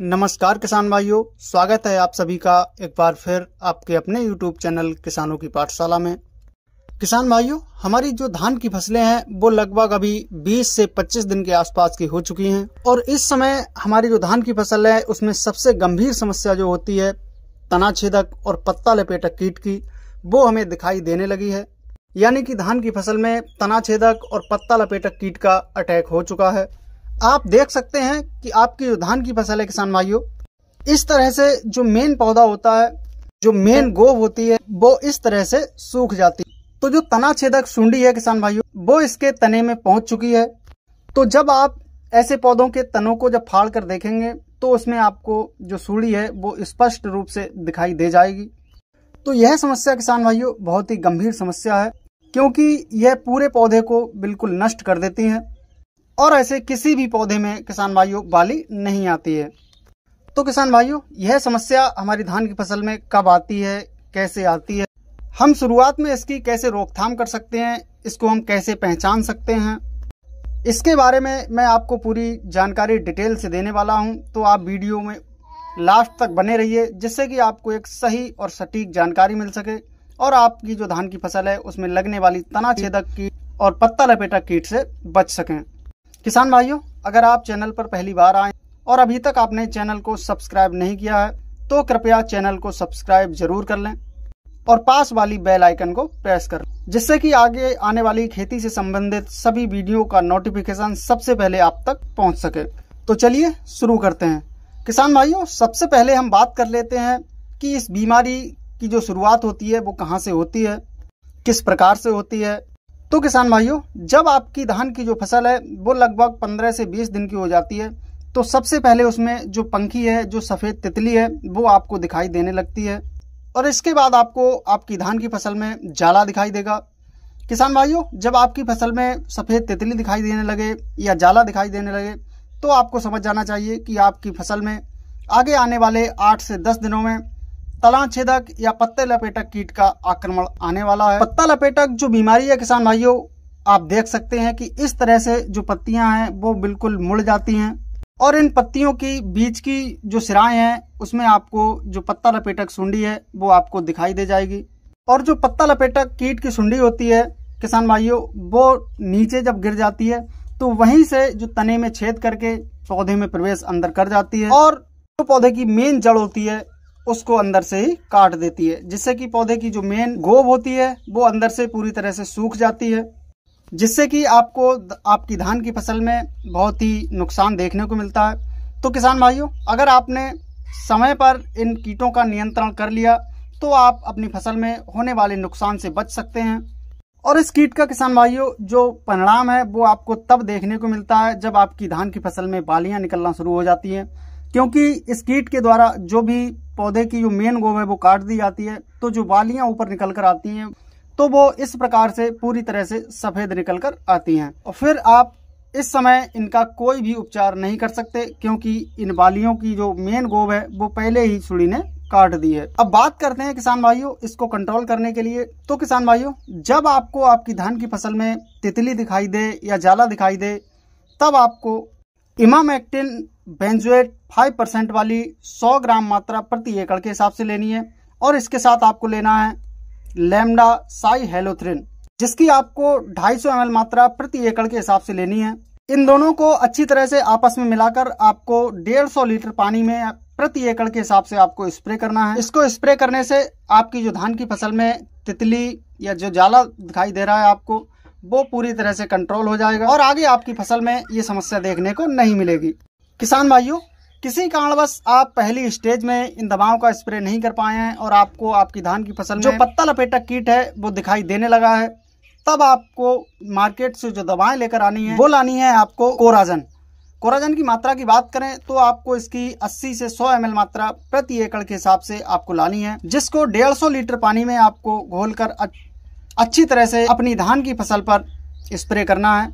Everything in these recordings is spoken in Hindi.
नमस्कार किसान भाइयों स्वागत है आप सभी का एक बार फिर आपके अपने यूट्यूब चैनल किसानों की पाठशाला में किसान भाइयों हमारी जो धान की फसलें हैं वो लगभग अभी 20 से 25 दिन के आसपास की हो चुकी हैं और इस समय हमारी जो धान की फसल है उसमें सबसे गंभीर समस्या जो होती है तना छेदक और पत्ता लपेटक कीट की वो हमें दिखाई देने लगी है यानी कि धान की फसल में तना छेदक और पत्ता लपेटक कीट का अटैक हो चुका है आप देख सकते हैं कि आपकी जो धान की फसल है किसान भाइयों इस तरह से जो मेन पौधा होता है जो मेन गोब होती है वो इस तरह से सूख जाती है तो जो तना छेदक सुंडी है किसान भाइयों वो इसके तने में पहुंच चुकी है तो जब आप ऐसे पौधों के तनों को जब फाड़ कर देखेंगे तो उसमें आपको जो सूढ़ी है वो स्पष्ट रूप से दिखाई दे जाएगी तो यह समस्या किसान भाइयों बहुत ही गंभीर समस्या है क्योंकि यह पूरे पौधे को बिल्कुल नष्ट कर देती है और ऐसे किसी भी पौधे में किसान भाइयों बाली नहीं आती है तो किसान भाइयों यह समस्या हमारी धान की फसल में कब आती है कैसे आती है हम शुरुआत में इसकी कैसे रोकथाम कर सकते हैं इसको हम कैसे पहचान सकते हैं इसके बारे में मैं आपको पूरी जानकारी डिटेल से देने वाला हूं तो आप वीडियो में लास्ट तक बने रहिए जिससे कि आपको एक सही और सटीक जानकारी मिल सके और आपकी जो धान की फसल है उसमें लगने वाली तना छेदक की और पत्ता लपेटा कीट से बच सकें किसान भाइयों अगर आप चैनल पर पहली बार आए और अभी तक आपने चैनल को सब्सक्राइब नहीं किया है तो कृपया चैनल को सब्सक्राइब जरूर कर लें और पास वाली बेल आइकन को प्रेस कर जिससे कि आगे आने वाली खेती से संबंधित सभी वीडियो का नोटिफिकेशन सबसे पहले आप तक पहुंच सके तो चलिए शुरू करते हैं किसान भाइयों सबसे पहले हम बात कर लेते हैं कि इस बीमारी की जो शुरुआत होती है वो कहाँ से होती है किस प्रकार से होती है तो किसान भाइयों जब आपकी धान की जो फसल है वो लगभग 15 से 20 दिन की हो जाती है तो सबसे पहले उसमें जो पंखी है जो सफ़ेद तितली है वो आपको दिखाई देने लगती है और इसके बाद आपको आपकी धान की फसल में जाला दिखाई देगा किसान भाइयों जब आपकी फसल में सफ़ेद तितली दिखाई देने लगे या जाला दिखाई देने लगे तो आपको समझ जाना चाहिए कि आपकी फसल में आगे आने वाले आठ से दस दिनों में तना छेदक या पत्ते लपेटक कीट का आक्रमण आने वाला है पत्ता लपेटक जो बीमारी है किसान भाइयों आप देख सकते हैं कि इस तरह से जो पत्तियां हैं वो बिल्कुल मुड़ जाती हैं और इन पत्तियों की बीच की जो सिराएं हैं उसमें आपको जो पत्ता लपेटक सुंडी है वो आपको दिखाई दे जाएगी और जो पत्ता लपेटक कीट की सुंडी होती है किसान भाइयों वो नीचे जब गिर जाती है तो वहीं से जो तने में छेद करके पौधे में प्रवेश अंदर कर जाती है और जो तो पौधे की मेन जड़ होती है उसको अंदर से ही काट देती है जिससे कि पौधे की जो मेन गोब होती है वो अंदर से पूरी तरह से सूख जाती है जिससे कि आपको आपकी धान की फसल में बहुत ही नुकसान देखने को मिलता है तो किसान भाइयों अगर आपने समय पर इन कीटों का नियंत्रण कर लिया तो आप अपनी फसल में होने वाले नुकसान से बच सकते हैं और इस कीट का किसान भाइयों जो परिणाम है वो आपको तब देखने को मिलता है जब आपकी धान की फसल में बालियां निकलना शुरू हो जाती हैं क्योंकि इस कीट के द्वारा जो भी पौधे की जो मेन गोब है वो काट दी जाती है तो जो बालियां ऊपर निकल कर आती हैं तो वो इस प्रकार से पूरी तरह से सफ़ेद निकल कर आती हैं और फिर आप इस समय इनका कोई भी उपचार नहीं कर सकते क्योंकि इन बालियों की जो मेन गोब है वो पहले ही सुड़ी ने काट दी है अब बात करते हैं किसान भाइयों इसको कंट्रोल करने के लिए तो किसान भाइयों जब आपको आपकी धान की फसल में तितली दिखाई दे या जाला दिखाई दे तब आपको इमाम एक्टिन बेंजुएट 5 परसेंट वाली 100 ग्राम मात्रा प्रति एकड़ के हिसाब से लेनी है और इसके साथ आपको लेना है लेमडा साई हेलोथ्रिन जिसकी आपको 250 सौ मात्रा प्रति एकड़ के हिसाब से लेनी है इन दोनों को अच्छी तरह से आपस में मिलाकर आपको 150 लीटर पानी में प्रति एकड़ के हिसाब से आपको स्प्रे करना है इसको स्प्रे करने से आपकी जो धान की फसल में तितली या जो जाला दिखाई दे रहा है आपको वो पूरी तरह से कंट्रोल हो जाएगा और आगे आपकी फसल में ये समस्या देखने को नहीं मिलेगी किसान भाइयों किसी कारणवश आप पहली स्टेज में इन दवाओं का स्प्रे नहीं कर पाए हैं और आपको आपकी धान की फसल जो पत्ता लपेटक कीट है वो दिखाई देने लगा है तब आपको मार्केट से जो दवाएं लेकर आनी है वो लानी है आपको कोराजन कोराजन की मात्रा की बात करें तो आपको इसकी 80 से 100 एम मात्रा प्रति एकड़ के हिसाब से आपको लानी है जिसको 150 लीटर पानी में आपको घोलकर अच्छी तरह से अपनी धान की फसल पर स्प्रे करना है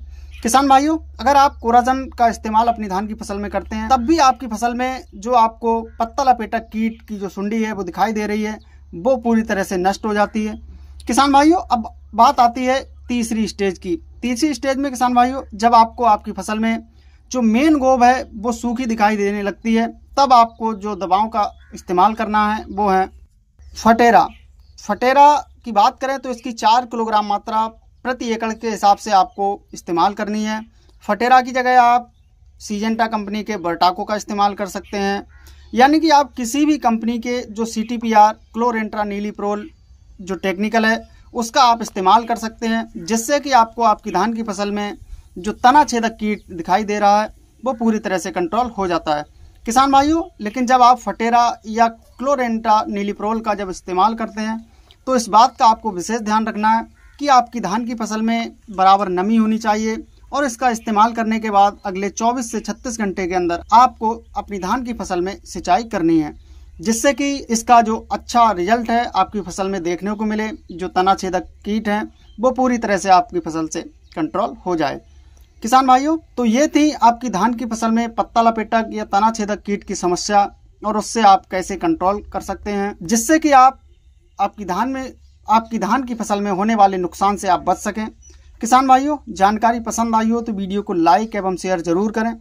किसान भाइयों अगर आप कोराजन का इस्तेमाल अपनी धान की फसल में करते हैं तब भी आपकी फसल में जो आपको पत्ता लपेटा कीट की जो सुंडी है वो दिखाई दे रही है वो पूरी तरह से नष्ट हो जाती है किसान भाइयों अब बात आती है तीसरी स्टेज की तीसरी स्टेज में किसान भाइयों जब आपको आपकी फसल में जो मेन गोब है वो सूखी दिखाई देने लगती है तब आपको जो दवाओं का इस्तेमाल करना है वो है फटेरा फटेरा की बात करें तो इसकी चार किलोग्राम मात्रा प्रति एकड़ के हिसाब से आपको इस्तेमाल करनी है फटेरा की जगह आप सीजेंटा कंपनी के बर्टाको का इस्तेमाल कर सकते हैं यानी कि आप किसी भी कंपनी के जो C T P R chlorantraniliprole जो टेक्निकल है उसका आप इस्तेमाल कर सकते हैं जिससे कि आपको आपकी धान की फसल में जो तना छेदक कीट दिखाई दे रहा है वो पूरी तरह से कंट्रोल हो जाता है किसान भाइयों लेकिन जब आप फटेरा या नीली प्रोल का जब इस्तेमाल करते हैं तो इस बात का आपको विशेष ध्यान रखना है कि आपकी धान की फसल में बराबर नमी होनी चाहिए और इसका इस्तेमाल करने के बाद अगले 24 से 36 घंटे के अंदर आपको अपनी धान की फसल में सिंचाई करनी है जिससे कि इसका जो अच्छा रिजल्ट है आपकी फसल में देखने को मिले जो तना छेदक कीट हैं वो पूरी तरह से आपकी फसल से कंट्रोल हो जाए किसान भाइयों तो ये थी आपकी धान की फसल में पत्ता लपेटक या तना छेदक कीट की समस्या और उससे आप कैसे कंट्रोल कर सकते हैं जिससे कि आप आपकी धान में आपकी धान की फसल में होने वाले नुकसान से आप बच सकें किसान भाइयों जानकारी पसंद आई हो तो वीडियो को लाइक एवं शेयर जरूर करें